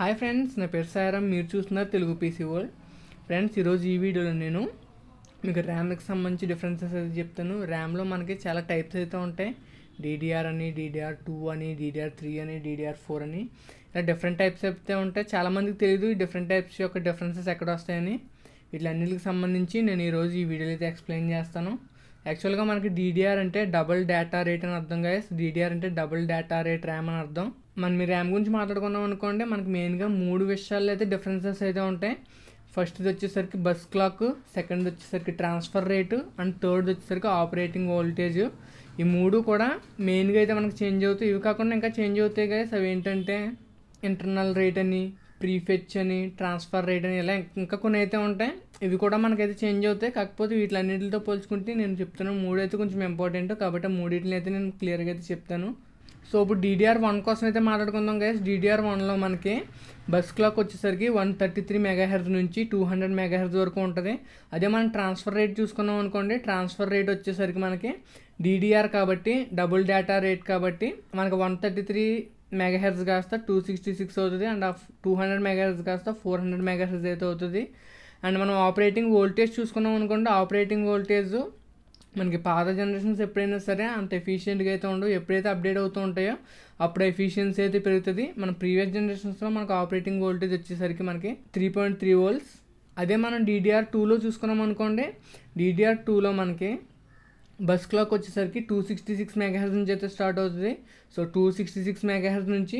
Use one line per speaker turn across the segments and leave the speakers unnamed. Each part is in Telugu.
హాయ్ ఫ్రెండ్స్ నా పేరు సారం మీరు చూస్తున్నారు తెలుగు పీసీ వరల్డ్ ఫ్రెండ్స్ ఈరోజు ఈ వీడియోలో నేను మీకు ర్యామ్కి సంబంధించి డిఫరెన్సెస్ అయితే చెప్తాను ర్యామ్లో మనకి చాలా టైప్స్ అయితే ఉంటాయి డీడీఆర్ అని డీడీఆర్ టూ అని డీడీఆర్ త్రీ అని డీడీఆర్ ఫోర్ అని ఇలా డిఫరెంట్ టైప్స్ అయితే ఉంటాయి చాలామందికి తెలియదు ఈ డిఫరెంట్ టైప్స్ యొక్క డిఫరెన్సెస్ ఎక్కడ వస్తాయని వీటిలన్నిటికి సంబంధించి నేను ఈరోజు ఈ వీడియోలో అయితే ఎక్స్ప్లెయిన్ చేస్తాను యాక్చువల్గా మనకి డీడీఆర్ అంటే డబుల్ డేటా రేట్ అని అర్థం కాదు డీడీఆర్ అంటే డబుల్ డేటా రేట్ ర్యామ్ అని అర్థం మనం మీ ర్యామ్ గురించి మాట్లాడుకున్నాం అనుకోండి మనకి మెయిన్గా మూడు విషయాల్లో అయితే డిఫరెన్సెస్ అయితే ఉంటాయి ఫస్ట్ది వచ్చేసరికి బస్ క్లాక్ సెకండ్ వచ్చేసరికి ట్రాన్స్ఫర్ రేటు అండ్ థర్డ్ వచ్చేసరికి ఆపరేటింగ్ వోల్టేజ్ ఈ మూడు కూడా మెయిన్గా అయితే మనకు చేంజ్ అవుతాయి ఇవి కాకుండా ఇంకా చేంజ్ అవుతాయి కదా అవి ఏంటంటే ఇంటర్నల్ రేట్ అని ప్రీఫెచ్ అని ట్రాన్స్ఫర్ రేట్ అని ఇలా ఇంకా కొన్ని అయితే ఉంటాయి ఇవి కూడా మనకైతే చేంజ్ అవుతాయి కాకపోతే వీటిలన్నింటితో పోల్చుకుంటే నేను చెప్తున్నాను మూడైతే కొంచెం ఇంపార్టెంట్ కాబట్టి మూడింటిని అయితే నేను క్లియర్గా అయితే చెప్తాను సో ఇప్పుడు డిడిఆర్ వన్ కోసం అయితే మాట్లాడుకుందాం గైస్ డిడిఆర్ వన్లో మనకి బస్ క్లాక్ వచ్చేసరికి వన్ థర్టీ త్రీ మెగాహెర్జ్ నుంచి టూ హండ్రెడ్ మెగాహెర్జ్ వరకు ఉంటుంది అదే మనం ట్రాన్స్ఫర్ రేట్ చూసుకున్నాం అనుకోండి ట్రాన్స్ఫర్ రేట్ వచ్చేసరికి మనకి డిడిఆర్ కాబట్టి డబుల్ డేటా రేట్ కాబట్టి మనకి వన్ థర్టీ త్రీ మెగాహెర్జ్ కాస్త టూ సిక్స్టీ సిక్స్ అవుతుంది అండ్ ఆ టూ హండ్రెడ్ మెగాహెర్జ్ కాస్త ఫోర్ హండ్రెడ్ మెగాహెర్జ్ అయితే అవుతుంది అండ్ మనం ఆపరేటింగ్ వోల్టేజ్ చూసుకున్నాం అనుకోండి ఆపరేటింగ్ వోల్టేజ్ మనకి పాత జనరేషన్స్ ఎప్పుడైనా సరే అంత ఎఫిషియెంట్గా అయితే ఉండవు ఎప్పుడైతే అప్డేట్ అవుతూ ఉంటాయో అప్పుడు ఎఫిషియన్సీ అయితే పెరుగుతుంది మన ప్రీవియస్ జనరేషన్స్లో మనకు ఆపరేటింగ్ వోల్టేజ్ వచ్చేసరికి మనకి త్రీ పాయింట్ త్రీ వోల్ట్స్ అదే మనం డీడీఆర్ టూలో చూసుకున్నాం అనుకోండి డీడీఆర్ టూలో మనకి బస్ క్లాక్ వచ్చేసరికి టూ సిక్స్టీ సిక్స్ మెగాహెల్స్ నుంచి అయితే స్టార్ట్ అవుతుంది so two sixty six megahertz నుంచి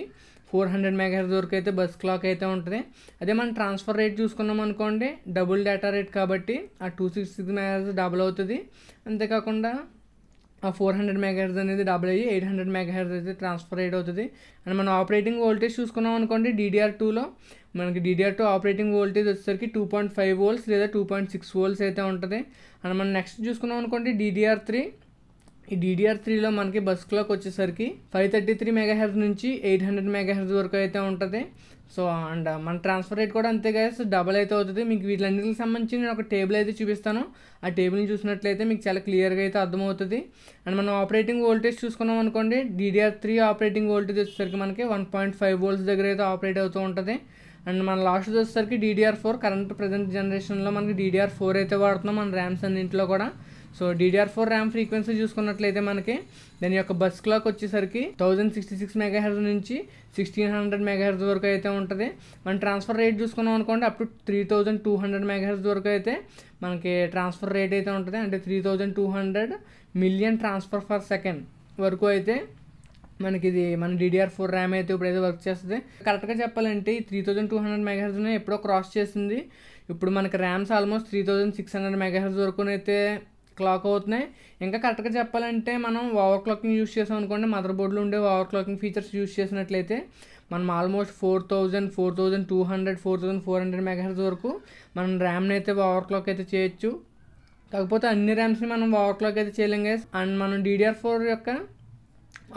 ఫోర్ హండ్రెడ్ మెగాహెర్జ్ వరకు అయితే బస్ క్లాక్ అయితే ఉంటుంది అదే మనం ట్రాన్స్ఫర్ రేట్ చూసుకున్నాం అనుకోండి డబుల్ డేటా రేట్ కాబట్టి ఆ two six six megahertz double అవుతుంది అంతేకాకుండా ఆ ఫోర్ హండ్రెడ్ మెగాహెర్జ్ అనేది డబుల్ అయ్యి ఎయిట్ హండ్రెడ్ మెగాహెర్జ్ అయితే ట్రాన్స్ఫర్ రేట్ అవుతుంది అండ్ మనం ఆపరేటింగ్ వోల్టేజ్ చూసుకున్నాం అనుకోండి డీడీఆర్ టూలో మనకి డీడీఆర్ టూ ఆపరేటింగ్ వోల్టేజ్ వచ్చేసరికి టూ పాయింట్ ఫైవ్ వోల్స్ లేదా టూ పాయింట్ సిక్స్ వోల్స్ అయితే ఉంటుంది అండ్ మనం నెక్స్ట్ చూసుకున్నాం అనుకోండి డీడీఆర్ త్రీ ఈ డిడిఆర్ త్రీలో మనకి బస్ క్లాక్ వచ్చేసరికి ఫైవ్ థర్టీ త్రీ మెగాహెర్జ్ నుంచి ఎయిట్ హండ్రెడ్ మెగాహెర్జ్ వరకు అయితే ఉంటుంది సో అండ్ మన ట్రాన్స్ఫర్ రేట్ కూడా అంతే సో డబల్ అయితే అవుతుంది మీకు వీటిలన్నింటికి సంబంధించి నేను ఒక టేబుల్ అయితే చూపిస్తాను ఆ టేబుల్ని చూసినట్లయితే మీకు చాలా క్లియర్గా అయితే అర్థమవుతుంది అండ్ మనం ఆపరేటింగ్ వోల్టేజ్ చూసుకున్నాం అనుకోండి డిడిఆర్ త్రీ ఆపరేటింగ్ వోల్టేజ్ వచ్చేసరికి మనకి వన్ పాయింట్ ఫైవ్ వోల్ట్స్ దగ్గర అయితే ఆపరేట్ అవుతూ ఉంటుంది అండ్ మన లాస్ట్ వచ్చేసరికి డిడిఆర్ ఫోర్ కరెంట్ ప్రజెంట్ జనరేషన్లో మనకి డిడిఆర్ ఫోర్ అయితే వాడుతున్నాం మన ర్యామ్స్ అన్నింటిలో కూడా so DDR four RAM frequency చూసుకున్నట్లయితే మనకి దాని యొక్క బస్ క్లాక్ వచ్చేసరికి thousand sixty six mega hertz నుంచి సిక్స్టీన్ హండ్రెడ్ మెగా హెర్జ్ వరకు అయితే ఉంటుంది మనం ట్రాన్స్ఫర్ రేట్ చూసుకున్నాం అనుకోండి up to three thousand two hundred mega hertz వరకు అయితే మనకి ట్రాన్స్ఫర్ రేట్ అయితే ఉంటుంది అంటే three thousand two hundred million transfer per second వరకు అయితే మనకి ఇది మన డిడిఆర్ ఫోర్ ర్యామ్ అయితే ఇప్పుడైతే వర్క్ చేస్తుంది కరెక్ట్గా చెప్పాలంటే త్రీ థౌజండ్ టూ హండ్రెడ్ మెగాహెర్జ్ని ఎప్పుడో క్రాస్ చేసింది ఇప్పుడు మనకి RAMs almost three thousand six hundred megahertz వరకునైతే క్లాక్ అవుతున్నాయి ఇంకా కరెక్ట్గా చెప్పాలంటే మనం ఓవర్ క్లాకింగ్ యూస్ చేసాం అనుకోండి మదర్ బోర్డులో ఉండే ఓవర్ క్లాకింగ్ ఫీచర్స్ యూస్ చేసినట్లయితే మనం almost four thousand four thousand two hundred four thousand four hundred megahertz వరకు మనం ర్యామ్ని అయితే ఓవర్ క్లాక్ అయితే చేయొచ్చు కాకపోతే అన్ని ర్యామ్స్ని మనం ఓవర్ క్లాక్ అయితే చేయలేం కదా అండ్ మనం డీడీఆర్ ఫోర్ యొక్క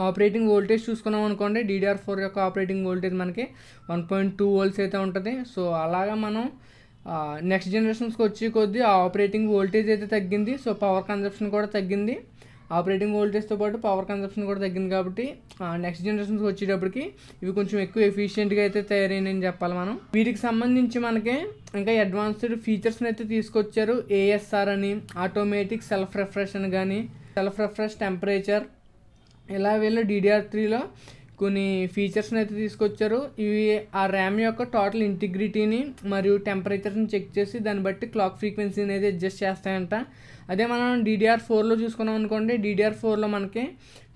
ఆపరేటింగ్ వోల్టేజ్ చూసుకున్నాం అనుకోండి డీడీఆర్ ఫోర్ యొక్క ఆపరేటింగ్ వోల్టేజ్ మనకి వన్ పాయింట్ టూ వోల్ట్స్ అయితే ఉంటుంది సో అలాగా మనం నెక్స్ట్ జనరేషన్స్కి వచ్చే కొద్దీ ఆపరేటింగ్ వోల్టేజ్ అయితే తగ్గింది సో పవర్ కన్సెప్షన్ కూడా తగ్గింది ఆపరేటింగ్ వోల్టేజ్తో పాటు పవర్ కన్సెప్షన్ కూడా తగ్గింది కాబట్టి నెక్స్ట్ జనరేషన్స్కి వచ్చేటప్పటికి ఇవి కొంచెం ఎక్కువ ఎఫిషియెంట్గా అయితే తయారైనని చెప్పాలి మనం వీటికి సంబంధించి మనకి ఇంకా అడ్వాన్స్డ్ ఫీచర్స్ని అయితే తీసుకొచ్చారు ఏఎస్ఆర్ అని ఆటోమేటిక్ సెల్ఫ్ రిఫ్రెష్ అని కానీ సెల్ఫ్ రిఫ్రెష్ టెంపరేచర్ ఇలా వీళ్ళు డిడిఆర్ త్రీలో కొన్ని ఫీచర్స్ని అయితే తీసుకొచ్చారు ఇవి ఆ ర్యామ్ యొక్క టోటల్ ఇంటిగ్రిటీని మరియు టెంపరేచర్ని చెక్ చేసి దాన్ని బట్టి క్లాక్ ఫ్రీక్వెన్సీని అయితే అడ్జస్ట్ చేస్తాయంట అదే మనం డిడిఆర్ ఫోర్లో చూసుకున్నాం అనుకోండి డిడిఆర్ ఫోర్లో మనకి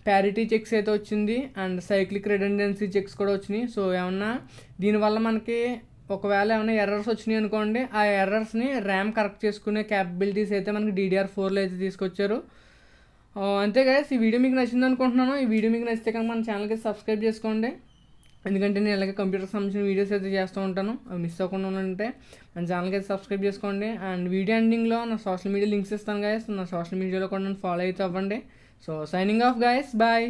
ప్యారిటీ చెక్స్ అయితే వచ్చింది అండ్ సైక్లిక్ రిడెండెన్సీ చెక్స్ కూడా వచ్చినాయి సో ఏమన్నా దీనివల్ల మనకి ఒకవేళ ఏమైనా ఎర్రర్స్ వచ్చినాయి అనుకోండి ఆ ఎర్రర్స్ని ర్యామ్ కరెక్ట్ చేసుకునే క్యాపబిలిటీస్ అయితే మనకి డిడిఆర్ ఫోర్లో అయితే తీసుకొచ్చారు అంతే గైస్ ఈ వీడియో మీకు నచ్చింది అనుకుంటున్నాను ఈ వీడియో మీకు నచ్చితే కనుక మన ఛానల్కి సబ్స్క్రైబ్ చేసుకోండి ఎందుకంటే నేను ఇలాగే కంప్యూటర్ సంబంధించిన వీడియోస్ అయితే చేస్తూ ఉంటాను అవి మిస్ అవ్వకుండా ఉంటే మన ఛానల్కి అయితే సబ్స్క్రైబ్ చేసుకోండి అండ్ వీడియో ఎండింగ్లో నా సోషల్ మీడియా లింక్స్ ఇస్తాను గాయస్ నా సోషల్ మీడియాలో కూడా నన్ను ఫాలో అయితే అవ్వండి so signing off guys bye